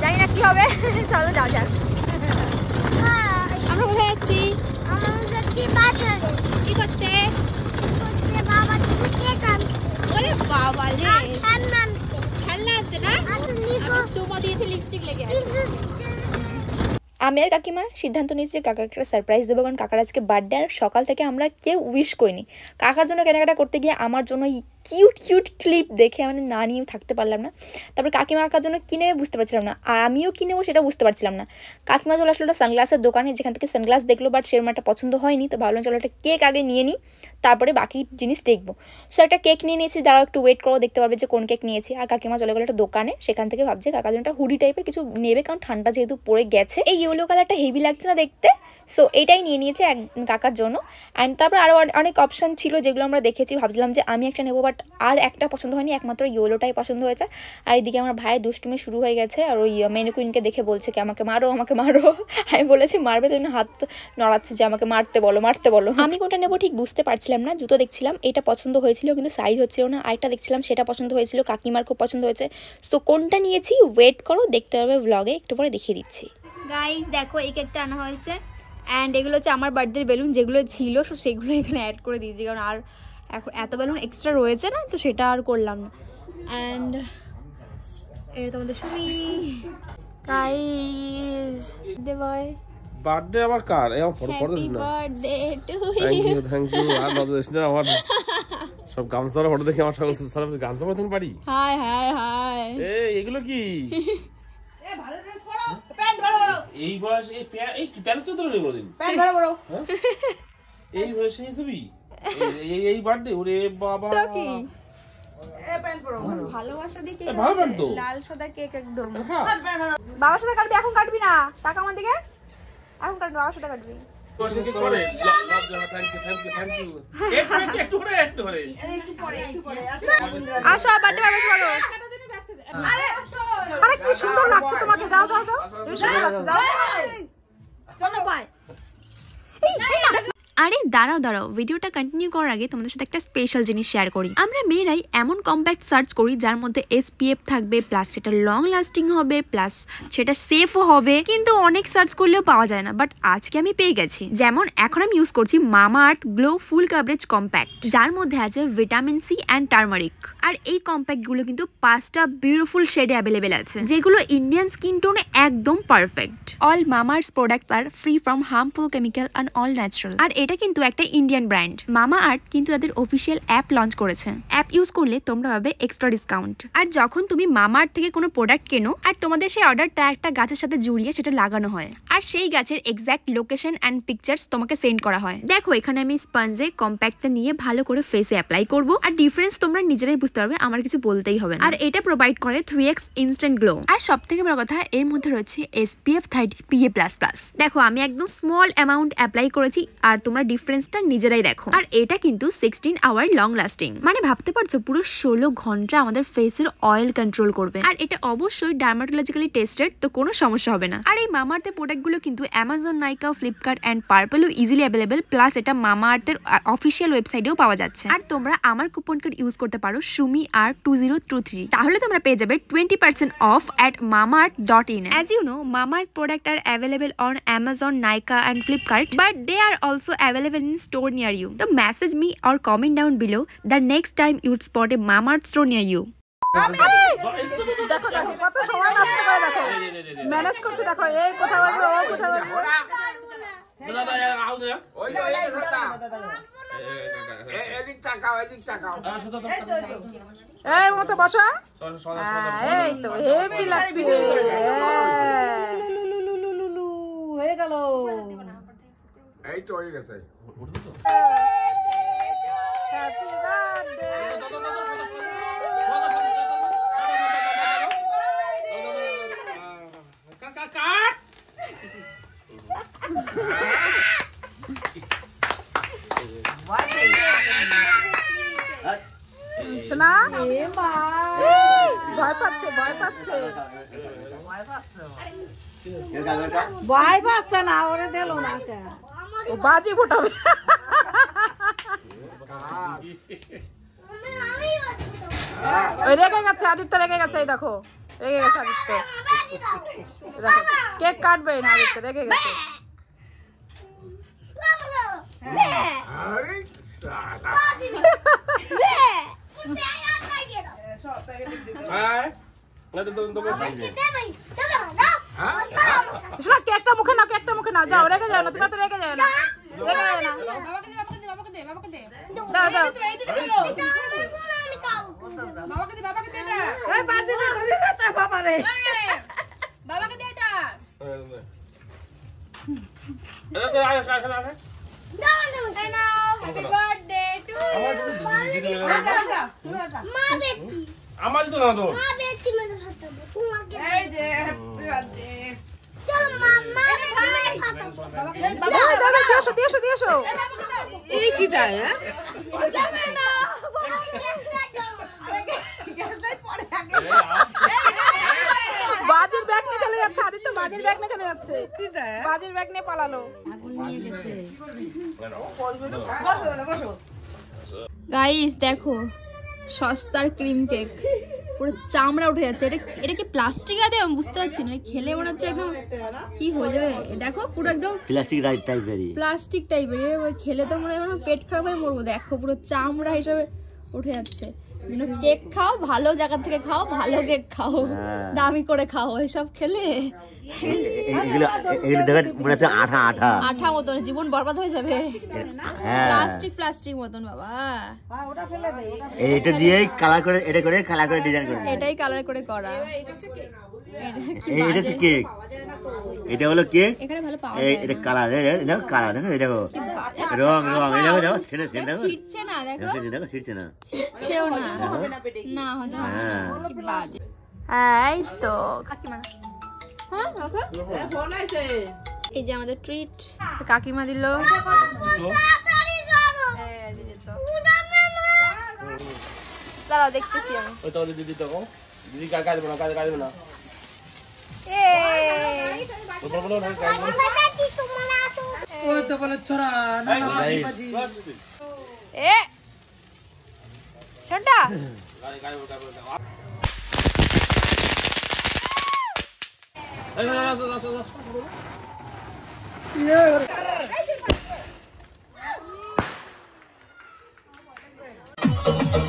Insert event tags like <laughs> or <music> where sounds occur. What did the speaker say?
জানি না কি হবে চলো যাও যাক আমরা কোথায় যাচ্ছি করতে না লিপস্টিক লেগে আমি আর কাকিমা সিদ্ধান্ত নিয়েছি কাকাকে একটা সারপ্রাইজ দেবো কারণ কাকার আজকে বার্থডে আর সকাল থেকে আমরা কেউ উইশ করিনি কাকার জন্য কেনাকাটা করতে গিয়ে আমার জন্য কিউট কিউট ক্লিপ দেখে মানে না নিয়ে থাকতে পারলাম না তারপর কাকিমা আঁকার জন্য কিনে বুঝতে পারছিলাম না আর আমিও কিনেবো সেটা বুঝতে পারছিলাম না কাকিমা চলে আসলো একটা সানগ্লাসের দোকানে যেখান থেকে সানগ্লাস দেখলো বাট সেরকম একটা পছন্দ হয়নি তো ভাবলাম চলো একটা কেক আগে নিয়ে নিই তারপরে বাকি জিনিস দেখবো সো একটা কেক নিয়ে নিয়েছি দাঁড়াও একটু ওয়েট করো দেখতে পারবে যে কোন কেক নিয়েছি আর কাকিমা চলে গেলো একটা দোকানে সেখান থেকে ভাবছে কাকার জন্য একটা হুডি টাইপের কিছু নেবে কারণ ঠান্ডা যেহেতু পড়ে গেছে এই ইয়েলো কালারটা হেভি লাগছে না দেখতে সো এটাই নিয়ে নিয়েছে এক কাকার জন্য অ্যান্ড তারপর আরও অনেক অপশান ছিল যেগুলো আমরা দেখেছি ভাবছিলাম যে আমি একটা নেবো বাট আর একটা পছন্দ হয়নি একমাত্র ইয়েলোটাই পছন্দ হয়েছে আর এদিকে আমার ভাই দুষ্টুমি শুরু হয়ে গেছে আর ওই মেনুকুইনকে দেখে বলছে কি আমাকে মারো আমাকে মারো <laughs> আমি বলেছি মারবে তুমি হাত নড়াচ্ছে যে আমাকে মারতে বলো মারতে বলো <laughs> আমি কোনটা নেবো ঠিক বুঝতে পারছিলাম না জুতো দেখছিলাম এটা পছন্দ হয়েছিল কিন্তু সাইজ হচ্ছিল না আরেকটা দেখছিলাম সেটা পছন্দ হয়েছিল কাকিমার খুব পছন্দ হয়েছে তো কোনটা নিয়েছি ওয়েট করো দেখতে পারবে ব্লগে একটু পরে দেখিয়ে দিচ্ছি গাইজ দেখো এই কেকটা আনা হয়েছে অ্যান্ড এগুলো হচ্ছে আমার বার্থডের বেলুন যেগুলো ছিল সো সেগুলো এখানে অ্যাড করে দিয়েছি কারণ আর এখন এত বেলুন এক্সট্রা রয়েছে না তো সেটা আর করলাম না অ্যান্ড এর তোমাদের সুমি গাইস দে বয় বার্থডে আবার কার এই আমার ফটো ফটো দিস না বার্থডে ইউ থ্যাঙ্ক ইউ আর নজর দিস না আমার সব গামছার ফটো দেখে আমার সকল সারা গামছা মতন পারি হাই হাই হাই এ এগুলো কি <laughs> এই বয়সে এই কি প্যান্ট তো ধরে বলে প্যান্ট ভালো হ্যাঁ? এই বয়সে এই ছবি এই এই বার্থডে ওরে বাবা তো কি ভালোবাসা দিয়ে কেক লাল সাদা কেক একদম হ্যাঁ। বাবার সাদা কাটবি এখন কাটবি না টাকা আমার দিকে এখন কাটবি বাবার সাদা কাটবি হ্যাঁ। তোমাকে দাও দাও দাও চলো বাই আরে দাঁড়াও দাঁড়াও ভিডিওটা কন্টিনিউ করার আগে তোমাদের সাথে একটা স্পেশাল জিনিস শেয়ার করি আমরা মেয়েরাই এমন কম্প্যাক্ট সার্চ করি যার মধ্যে এসপিএফ থাকবে প্লাস সেটা লং লাস্টিং হবে প্লাস সেটা সেফও হবে কিন্তু অনেক সার্চ করলেও পাওয়া যায় না বাট আজকে আমি পেয়ে গেছি যেমন এখন আমি ইউজ করছি Mamaearth glow full coverage compact যার মধ্যে আছে ভিটামিন সি অ্যান্ড টার্মারিক আর এই কম্প্যাক্টগুলো কিন্তু পাঁচটা বিউটিফুল শেডে অ্যাভেলেবেল আছে যেগুলো ইন্ডিয়ান স্কিন টোন একদম পারফেক্ট অল মামার্স প্রোডাক্ট আর free from harmful chemical and all natural আর এটা এটা কিন্তু একটা ইন্ডিয়ান ব্র্যান্ড মামা আর্ট কিন্তু তাদের অফিসিয়াল অ্যাপ লঞ্চ করেছে অ্যাপ ইউজ করলে তোমরা পাবে এক্সট্রা ডিসকাউন্ট আর যখন তুমি মামা আর্ট থেকে কোনো প্রোডাক্ট কেনো আর তোমাদের সেই অর্ডারটা একটা গাছের সাথে জুড়িয়ে সেটা লাগানো হয় আর সেই গাছের এক্স্যাক্ট লোকেশন অ্যান্ড পিকচার্স তোমাকে সেন্ড করা হয় দেখো এখানে আমি স্পঞ্জে কম্প্যাক্টটা নিয়ে ভালো করে ফেসে অ্যাপ্লাই করব আর ডিফারেন্স তোমরা নিজেরাই বুঝতে পারবে আমার কিছু বলতেই হবে আর এটা প্রোভাইড করে থ্রি এক্স ইনস্ট্যান্ট গ্লো আর সব থেকে বড় কথা এর মধ্যে রয়েছে SPF thirty PA plus plus দেখো আমি একদম স্মল অ্যামাউন্ট অ্যাপ্লাই করেছি আর তোমার তোমরা ডিফারেন্সটা নিজেরাই দেখো আর এটা কিন্তু সিক্সটিন আওয়ার লং লাস্টিং মানে ভাবতে পারছো পুরো ষোলো ঘন্টা আমাদের ফেসের অয়েল কন্ট্রোল করবে আর এটা অবশ্যই ডার্মাটোলজিক্যালি টেস্টেড তো কোনো সমস্যা হবে না আর এই মামা আর্থের প্রোডাক্টগুলো কিন্তু অ্যামাজন নাইকা ফ্লিপকার্ট অ্যান্ড পার্পেলও ইজিলি অ্যাভেলেবেল প্লাস এটা মামা আর্থের অফিসিয়াল ওয়েবসাইটেও পাওয়া যাচ্ছে আর তোমরা আমার কুপন কোড ইউজ করতে পারো সুমি আর টু জিরো টু থ্রি তাহলে তোমরা পেয়ে যাবে twenty percent off at Mamaearth dot in as you know Mamaearth product are available on Amazon Nykaa and Flipkart but they are also available in store near you. So message me or comment down below the next time you'd spot a Mamart store near you. দেখো দেখো এই মতো বসা এই তো heavy লাগছে হয়ে গেল É isso aí, essa aí. Vai passando a hora de lunar, cara. वो बाजी फुटावे ওই রেগে গেছে আদিত্য রেগে গেছে এই দেখো রেগে গেছে আদিত্য দেখো কেক কাটবে না আদিত্য রেগে গেছে হ্যাঁ শোনা কেকটা মুখে নাও কেকটা মুখে নাও যাও যাও না তো যাও না রেগে যাও না দাও দাও বাবাকে দে বাবাকে দে এটা এই না বাবা রে বাবাকে দে এটা এটা তো আয় আয় আমার তো না তোর বাজির ব্যাগ নিয়ে চলে যাচ্ছে আদিত্য বাজির ব্যাগ নিয়ে চলে যাচ্ছে বাজির ব্যাগ নিয়ে পালালো গাইস দেখো সস্তার ক্রিম কেক পুরো চামড়া উঠে যাচ্ছে এটা এটা কি প্লাস্টিক আছে আমি বুঝতে পারছি না মানে খেলে মনে হচ্ছে একদম কি হয়ে যাবে দেখো পুরো একদম প্লাস্টিক টাইপের প্লাস্টিক টাইপের খেলে তো মনে হয় পেট খারাপ হয়ে মরবো দেখো পুরো চামড়া হিসাবে উঠে যাচ্ছে কেক খাও ভালো জায়গা থেকে খাও ভালো কেক খাও দামি করে খাও এসব খেলে আঠা মতন জীবন বরবাদ হয়ে যাবে প্লাস্টিক প্লাস্টিক মতন বাবা এটা দিয়েই কালার করে এটা করে কালার করে ডিজাইন করে এটাই কালার করে করা এটা হচ্ছে কেক এটা হলো কেক এটা কালার দেখো কালার দেখো দেখো আচ্ছা, রং আচ্ছা, রং এই আচ্ছা, দেখো দেখো ছেড়ে ছেড়ে দেখো না হ্যাঁ। হ্যাঁ, দেখো দেখো না না না হবে না তো এই যে আমাদের ট্রিট কাকিমা দিল দেখতেছি তো দিদি তো ওই তো বলে ছড়া না না বাজি বাজি এ ছড়া গাই গাই বল গাই বল এই না না না না ইয়ে